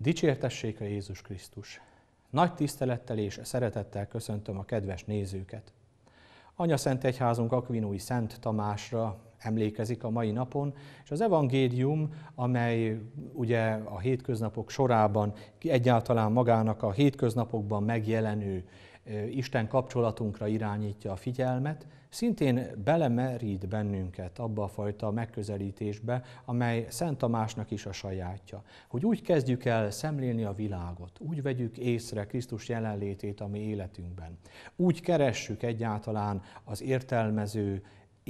Dicsértessék a Jézus Krisztus! Nagy tisztelettel és szeretettel köszöntöm a kedves nézőket! Anya Szent Egyházunk Akvinói Szent Tamásra emlékezik a mai napon, és az evangélium, amely ugye a hétköznapok sorában egyáltalán magának a hétköznapokban megjelenő Isten kapcsolatunkra irányítja a figyelmet, szintén belemerít bennünket abba a fajta megközelítésbe, amely Szent Tamásnak is a sajátja. Hogy úgy kezdjük el szemlélni a világot, úgy vegyük észre Krisztus jelenlétét a mi életünkben, úgy keressük egyáltalán az értelmező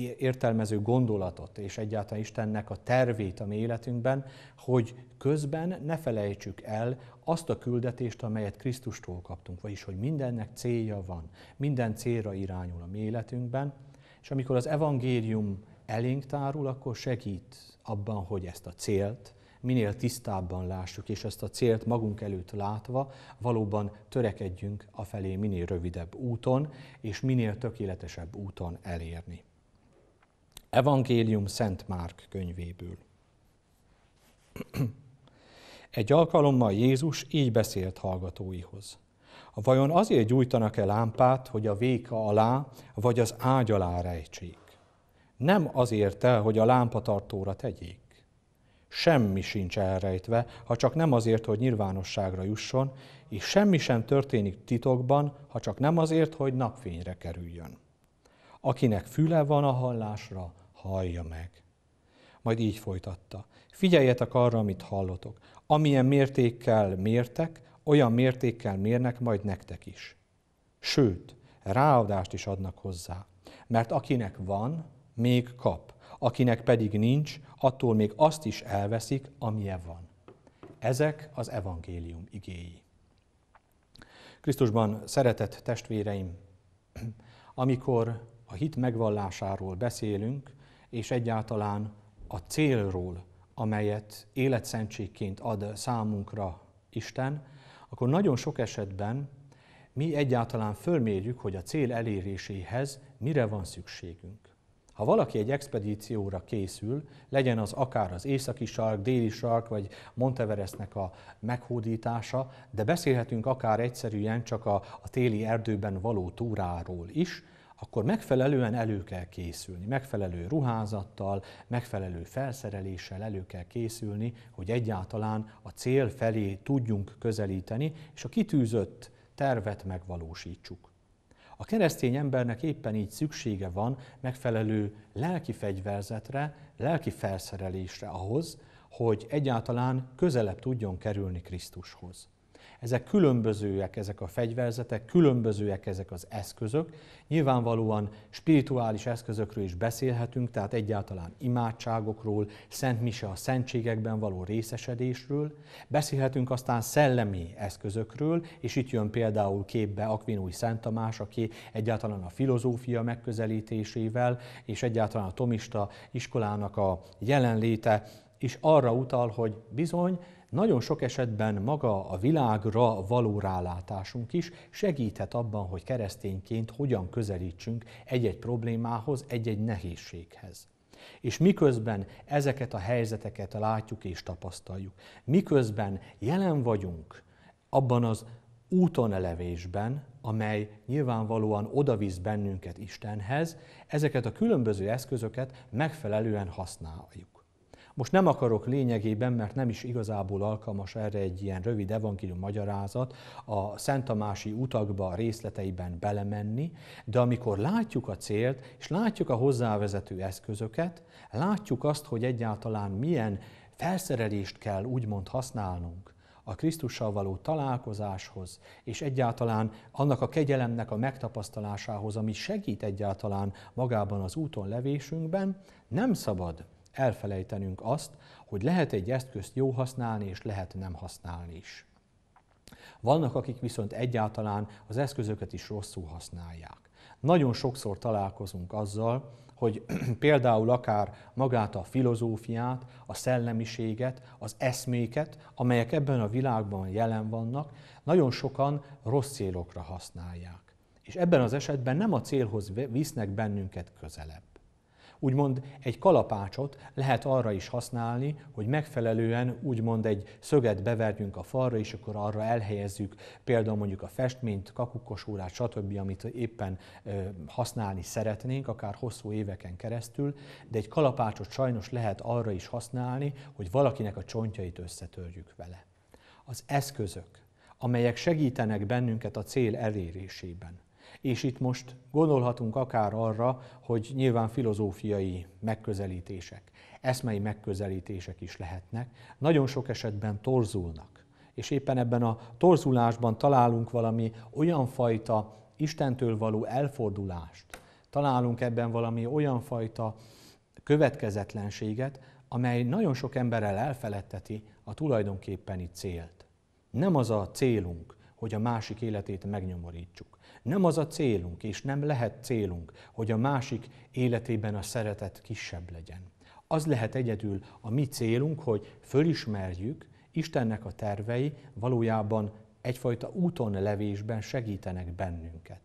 értelmező gondolatot, és egyáltalán Istennek a tervét a mi életünkben, hogy közben ne felejtsük el azt a küldetést, amelyet Krisztustól kaptunk, vagyis, hogy mindennek célja van, minden célra irányul a mi életünkben, és amikor az evangélium elénk tárul, akkor segít abban, hogy ezt a célt minél tisztábban lássuk, és ezt a célt magunk előtt látva valóban törekedjünk a felé minél rövidebb úton, és minél tökéletesebb úton elérni. Evangélium Szent Márk könyvéből. Egy alkalommal Jézus így beszélt hallgatóihoz. A Vajon azért gyújtanak-e lámpát, hogy a véka alá vagy az ágy alá rejtsék? Nem azért el, hogy a lámpatartóra tegyék. Semmi sincs elrejtve, ha csak nem azért, hogy nyilvánosságra jusson, és semmi sem történik titokban, ha csak nem azért, hogy napfényre kerüljön. Akinek füle van a hallásra, hallja meg. Majd így folytatta. Figyeljetek arra, amit hallotok. Amilyen mértékkel mértek, olyan mértékkel mérnek majd nektek is. Sőt, ráadást is adnak hozzá. Mert akinek van, még kap. Akinek pedig nincs, attól még azt is elveszik, amilyen van. Ezek az evangélium igéi. Krisztusban szeretett testvéreim, amikor a hit megvallásáról beszélünk, és egyáltalán a célról, amelyet életszentségként ad számunkra Isten, akkor nagyon sok esetben mi egyáltalán fölmérjük, hogy a cél eléréséhez mire van szükségünk. Ha valaki egy expedícióra készül, legyen az akár az északi sark, déli sark, vagy Monteveresnek a meghódítása, de beszélhetünk akár egyszerűen csak a, a téli erdőben való túráról is, akkor megfelelően elő kell készülni, megfelelő ruházattal, megfelelő felszereléssel elő kell készülni, hogy egyáltalán a cél felé tudjunk közelíteni, és a kitűzött tervet megvalósítsuk. A keresztény embernek éppen így szüksége van megfelelő lelki fegyverzetre, lelki felszerelésre ahhoz, hogy egyáltalán közelebb tudjon kerülni Krisztushoz. Ezek különbözőek, ezek a fegyverzetek, különbözőek ezek az eszközök. Nyilvánvalóan spirituális eszközökről is beszélhetünk, tehát egyáltalán imádságokról, Szent Mise a szentségekben való részesedésről. Beszélhetünk aztán szellemi eszközökről, és itt jön például képbe Akvinói Szent Tamás, aki egyáltalán a filozófia megközelítésével, és egyáltalán a tomista iskolának a jelenléte is arra utal, hogy bizony, nagyon sok esetben maga a világra való rálátásunk is segíthet abban, hogy keresztényként hogyan közelítsünk egy-egy problémához, egy-egy nehézséghez. És miközben ezeket a helyzeteket látjuk és tapasztaljuk, miközben jelen vagyunk abban az úton elevésben, amely nyilvánvalóan odavisz bennünket Istenhez, ezeket a különböző eszközöket megfelelően használjuk. Most nem akarok lényegében, mert nem is igazából alkalmas erre egy ilyen rövid evangélium magyarázat, a Szent Tamási utakba részleteiben belemenni, de amikor látjuk a célt, és látjuk a hozzávezető eszközöket, látjuk azt, hogy egyáltalán milyen felszerelést kell úgymond használnunk, a Krisztussal való találkozáshoz, és egyáltalán annak a kegyelemnek a megtapasztalásához, ami segít egyáltalán magában az úton levésünkben, nem szabad elfelejtenünk azt, hogy lehet egy eszközt jó használni, és lehet nem használni is. Vannak, akik viszont egyáltalán az eszközöket is rosszul használják. Nagyon sokszor találkozunk azzal, hogy például akár magát a filozófiát, a szellemiséget, az eszméket, amelyek ebben a világban jelen vannak, nagyon sokan rossz célokra használják. És ebben az esetben nem a célhoz visznek bennünket közelebb. Úgymond egy kalapácsot lehet arra is használni, hogy megfelelően úgymond egy szöget beverjünk a falra, és akkor arra elhelyezzük például mondjuk a festményt, kakukkosórát, stb., amit éppen használni szeretnénk, akár hosszú éveken keresztül, de egy kalapácsot sajnos lehet arra is használni, hogy valakinek a csontjait összetörjük vele. Az eszközök, amelyek segítenek bennünket a cél elérésében, és itt most gondolhatunk akár arra, hogy nyilván filozófiai megközelítések, eszmei megközelítések is lehetnek, nagyon sok esetben torzulnak. És éppen ebben a torzulásban találunk valami olyan fajta Istentől való elfordulást, találunk ebben valami olyan fajta következetlenséget, amely nagyon sok emberrel elfeledteti a tulajdonképpeni célt. Nem az a célunk, hogy a másik életét megnyomorítsuk. Nem az a célunk, és nem lehet célunk, hogy a másik életében a szeretet kisebb legyen. Az lehet egyedül a mi célunk, hogy fölismerjük, Istennek a tervei valójában egyfajta úton levésben segítenek bennünket.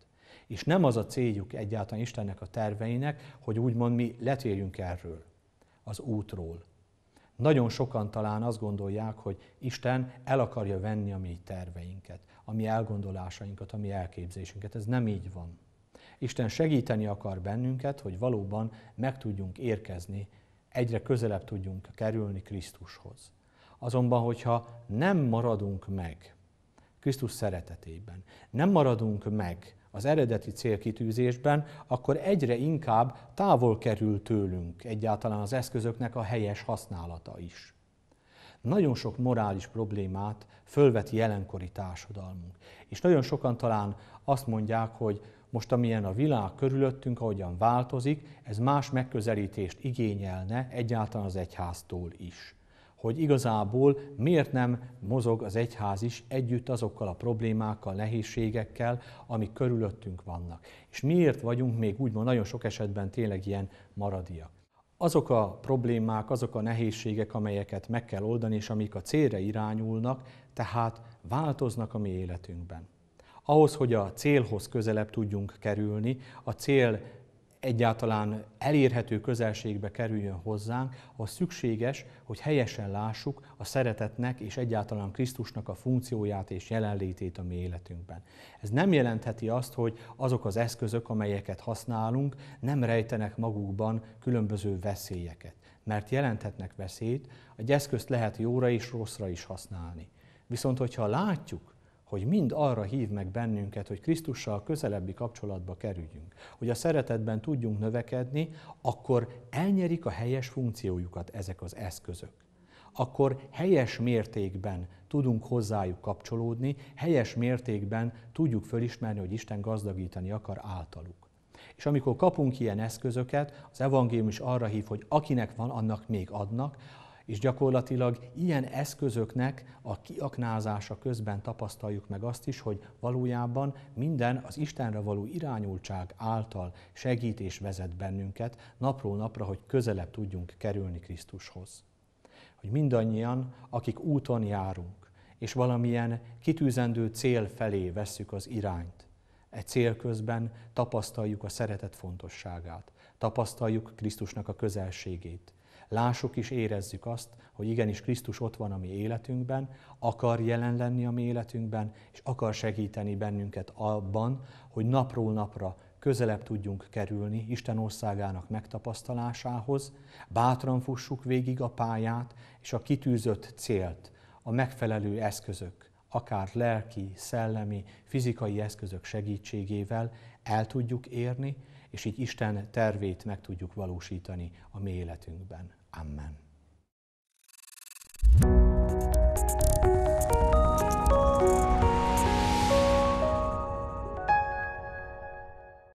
És nem az a céljuk egyáltalán Istennek a terveinek, hogy úgymond mi letérjünk erről, az útról. Nagyon sokan talán azt gondolják, hogy Isten el akarja venni a mi terveinket a mi elgondolásainkat, a mi elképzésünket. Ez nem így van. Isten segíteni akar bennünket, hogy valóban meg tudjunk érkezni, egyre közelebb tudjunk kerülni Krisztushoz. Azonban, hogyha nem maradunk meg Krisztus szeretetében, nem maradunk meg az eredeti célkitűzésben, akkor egyre inkább távol kerül tőlünk egyáltalán az eszközöknek a helyes használata is nagyon sok morális problémát fölveti jelenkori társadalmunk. És nagyon sokan talán azt mondják, hogy most amilyen a világ körülöttünk, ahogyan változik, ez más megközelítést igényelne egyáltalán az egyháztól is. Hogy igazából miért nem mozog az egyház is együtt azokkal a problémákkal, nehézségekkel, amik körülöttünk vannak. És miért vagyunk még úgymond nagyon sok esetben tényleg ilyen maradiak azok a problémák, azok a nehézségek, amelyeket meg kell oldani, és amik a célra irányulnak, tehát változnak a mi életünkben. Ahhoz, hogy a célhoz közelebb tudjunk kerülni, a cél egyáltalán elérhető közelségbe kerüljön hozzánk, az szükséges, hogy helyesen lássuk a szeretetnek és egyáltalán Krisztusnak a funkcióját és jelenlétét a mi életünkben. Ez nem jelentheti azt, hogy azok az eszközök, amelyeket használunk, nem rejtenek magukban különböző veszélyeket, mert jelenthetnek veszélyt, egy eszközt lehet jóra és rosszra is használni. Viszont, hogyha látjuk, hogy mind arra hív meg bennünket, hogy Krisztussal közelebbi kapcsolatba kerüljünk, hogy a szeretetben tudjunk növekedni, akkor elnyerik a helyes funkciójukat ezek az eszközök. Akkor helyes mértékben tudunk hozzájuk kapcsolódni, helyes mértékben tudjuk fölismerni, hogy Isten gazdagítani akar általuk. És amikor kapunk ilyen eszközöket, az evangélium is arra hív, hogy akinek van, annak még adnak, és gyakorlatilag ilyen eszközöknek a kiaknázása közben tapasztaljuk meg azt is, hogy valójában minden az Istenre való irányultság által segít és vezet bennünket napról napra, hogy közelebb tudjunk kerülni Krisztushoz. Hogy mindannyian, akik úton járunk, és valamilyen kitűzendő cél felé vesszük az irányt, E cél közben tapasztaljuk a szeretet fontosságát, tapasztaljuk Krisztusnak a közelségét, Lássuk is érezzük azt, hogy igenis Krisztus ott van a mi életünkben, akar jelen lenni a mi életünkben, és akar segíteni bennünket abban, hogy napról napra közelebb tudjunk kerülni Isten országának megtapasztalásához, bátran fussuk végig a pályát és a kitűzött célt, a megfelelő eszközök, akár lelki, szellemi, fizikai eszközök segítségével el tudjuk érni, és így Isten tervét meg tudjuk valósítani a mi életünkben. Amen.